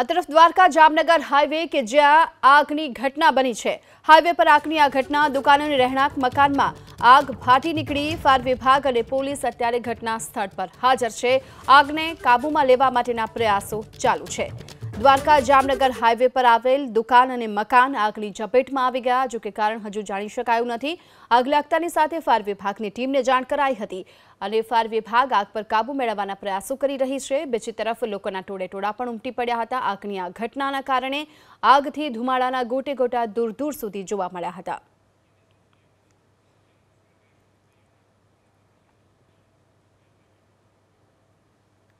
આ તરફ દ્વારકા જામનગર હાઈવે કે જ્યાં આગની ઘટના બની છે હાઈવે પર આગની આ ઘટના દુકાનો અને રહેણાંક મકાનમાં આગ ફાટી નીકળી ફાયર વિભાગ અને પોલીસ અત્યારે ઘટના સ્થળ પર હાજર છે આગને કાબૂમાં લેવા માટેના પ્રયાસો ચાલુ છે द्वारका जामनगर हाईवे પર આવેલ દુકાન અને મકાન આકલી જપેટમાં આવી ગયા જો કે કારણ હજુ જાણી શકાયું નથી આગ લાગતરની સાથે ફાયર વિભાગની ટીમે જાણ કરી હતી અને ફાયર વિભાગ આગ પર કાબુ મેળવવાનો પ્રયાસો કરી રહી છે બીજી તરફ લોકોના ટોડે ટોડા પણ ઉમટી પડ્યા હતા આકણીયા ઘટનાના કારણે આગથી ધુમાડાના ગોટેગોટા દૂર દૂર સુધી જોવા મળ્યા હતા